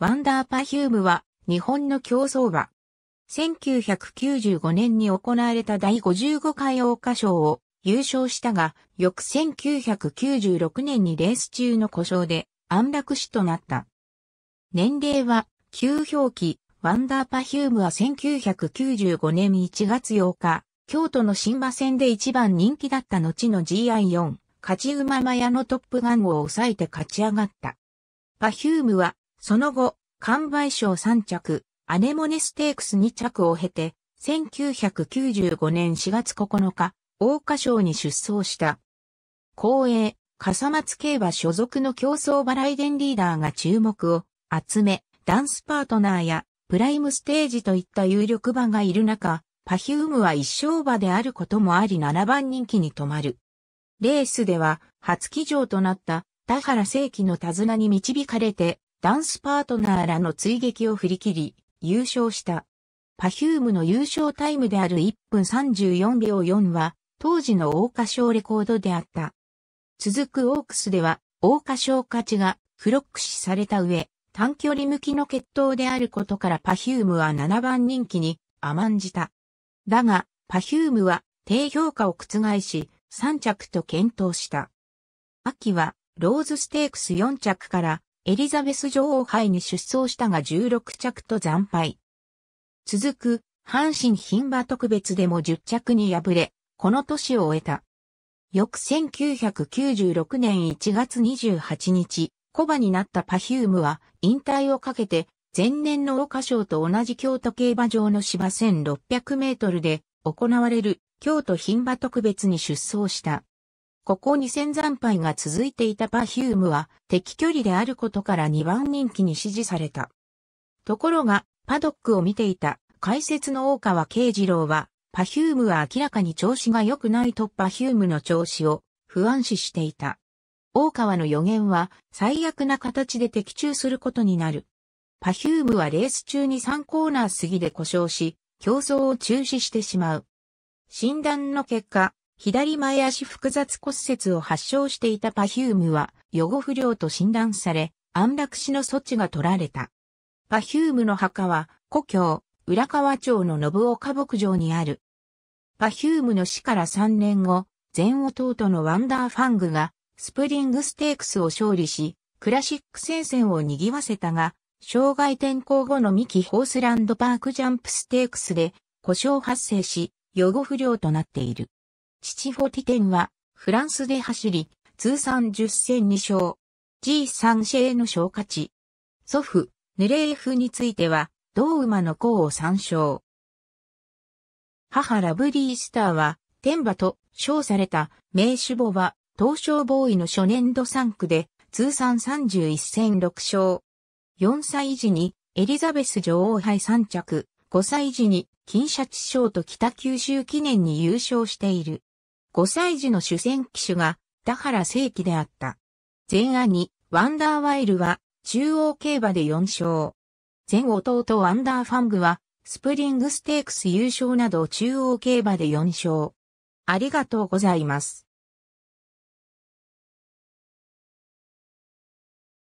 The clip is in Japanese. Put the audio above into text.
ワンダーパヒュームは日本の競争馬。1995年に行われた第55回桜花賞を優勝したが、翌1996年にレース中の故障で安楽死となった。年齢は、旧表記、ワンダーパヒュームは1995年1月8日、京都の新馬戦で一番人気だった後の GI4、勝ち馬マヤのトップガンを抑えて勝ち上がった。パヒュームはその後、完売賞3着、アネモネステークス2着を経て、1995年4月9日、大花賞に出走した。公営、笠松競馬所属の競争バライデンリーダーが注目を集め、ダンスパートナーやプライムステージといった有力馬がいる中、パヒュームは一勝馬であることもあり7番人気に止まる。レースでは初騎乗となった田原正規の手綱に導かれてダンスパートナーらの追撃を振り切り、優勝した。パヒュームの優勝タイムである1分34秒4は、当時の大歌唱レコードであった。続くオークスでは、大歌唱価値がクロック視された上、短距離向きの決闘であることからパヒュームは7番人気に甘んじた。だが、パヒュームは低評価を覆し、3着と検討した。秋は、ローズステークス4着からエリザベス女王杯に出走したが16着と惨敗。続く、阪神牝馬特別でも10着に敗れ、この年を終えた。翌1996年1月28日、小馬になったパヒュームは引退をかけて前年の岡賞と同じ京都競馬場の芝1600メートルで行われる京都牝馬特別に出走した。ここ2戦惨敗が続いていたパヒュームは敵距離であることから2番人気に支持された。ところが、パドックを見ていた解説の大川慶次郎は、パヒュームは明らかに調子が良くないとパヒュームの調子を不安視していた。大川の予言は最悪な形で的中することになる。パヒュームはレース中に3コーナー過ぎで故障し、競争を中止してしまう。診断の結果、左前足複雑骨折を発症していたパヒュームは予後不良と診断され、安楽死の措置が取られた。パヒュームの墓は故郷、浦河町の信岡牧場にある。パヒュームの死から3年後、全弟のワンダーファングがスプリングステークスを勝利し、クラシック戦線を賑わせたが、障害転向後のミキホースランドパークジャンプステークスで故障発生し、予後不良となっている。父フォティテンは、フランスで走り、通算10戦2勝。G3 シェーの勝勝ち。祖父、ヌレーフについては、同馬の甲を参照。母ラブリースターは、天馬と称された名手母は、東証ボーイの初年度3区で、通算31戦6勝。4歳時に、エリザベス女王杯3着、5歳時に、金シャチ賞と北九州記念に優勝している。5歳児の主戦騎手が田原正規であった。前兄、ワンダーワイルは中央競馬で4勝。前弟ワンダーファングはスプリングステークス優勝など中央競馬で4勝。ありがとうございます。